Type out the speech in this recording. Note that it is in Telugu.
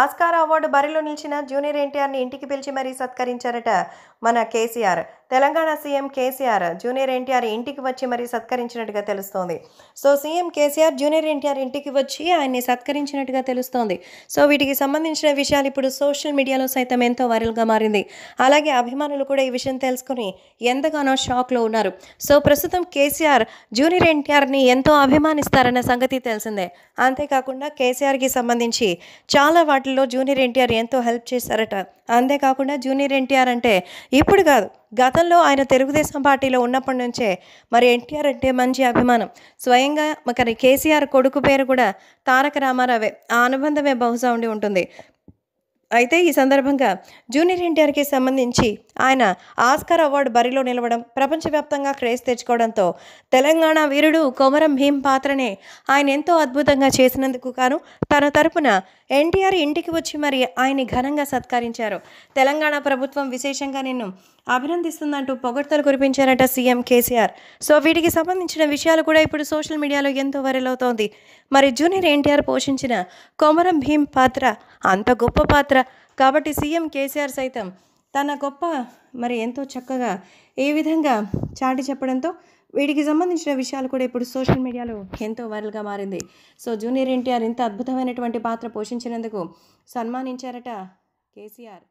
ఆస్కార్ అవార్డు బరిలో నిలిచిన జూనియర్ ఎన్టీఆర్ని ఇంటికి పిలిచి మరీ సత్కరించారట మన కేసీఆర్ తెలంగాణ సీఎం కేసీఆర్ జూనియర్ ఎన్టీఆర్ ఇంటికి వచ్చి మరీ సత్కరించినట్టుగా తెలుస్తోంది so CM KCR junior NTR ఇంటికి వచ్చి ఆయన్ని సత్కరించినట్టుగా తెలుస్తోంది సో వీటికి సంబంధించిన విషయాలు ఇప్పుడు సోషల్ మీడియాలో సైతం ఎంతో వైరల్గా మారింది అలాగే అభిమానులు కూడా ఈ విషయం తెలుసుకుని ఎంతగానో షాక్లో ఉన్నారు సో ప్రస్తుతం కేసీఆర్ జూనియర్ ఎన్టీఆర్ని ఎంతో అభిమానిస్తారన్న సంగతి తెలిసిందే అంతేకాకుండా కేసీఆర్కి సంబంధించి చాలా వాటిల్లో జూనియర్ ఎన్టీఆర్ ఎంతో హెల్ప్ చేశారట అంతేకాకుండా జూనియర్ ఎన్టీఆర్ అంటే ఇప్పుడు కాదు గతంలో ఆయన తెలుగుదేశం పార్టీలో ఉన్నప్పటి నుంచే మరి ఎన్టీఆర్ అంటే మంచి అభిమానం స్వయంగా మరి కేసీఆర్ కొడుకు పేరు కూడా తారక రామారావే ఆ అనుబంధమే బహుశా ఉండి ఉంటుంది అయితే ఈ సందర్భంగా జూనియర్ ఎన్టీఆర్కి సంబంధించి ఆయన ఆస్కార్ అవార్డు బరిలో నిలవడం ప్రపంచవ్యాప్తంగా క్రేజ్ తెచ్చుకోవడంతో తెలంగాణ వీరుడు కొమరం భీం పాత్రనే ఆయన ఎంతో అద్భుతంగా చేసినందుకు గాను తన తరపున ఎన్టీఆర్ ఇంటికి వచ్చి మరి ఆయన్ని ఘనంగా సత్కరించారు తెలంగాణ ప్రభుత్వం విశేషంగా నిన్ను అభినందిస్తుందంటూ పొగడ్తలు కురిపించారట సీఎం కేసీఆర్ సో వీటికి సంబంధించిన విషయాలు కూడా ఇప్పుడు సోషల్ మీడియాలో ఎంతో వైరల్ అవుతోంది మరి జూనియర్ ఎన్టీఆర్ పోషించిన కొమరం భీం పాత్ర అంత గొప్ప పాత్ర కాబట్టి సీఎం కేసీఆర్ సైతం తన గొప్ప మరి ఎంతో చక్కగా ఏ విధంగా చాటి చెప్పడంతో వీడికి సంబంధించిన విషయాలు కూడా ఇప్పుడు సోషల్ మీడియాలో ఎంతో వైరల్గా మారింది సో జూనియర్ ఎన్టీఆర్ ఇంత అద్భుతమైనటువంటి పాత్ర పోషించినందుకు సన్మానించారట కేసీఆర్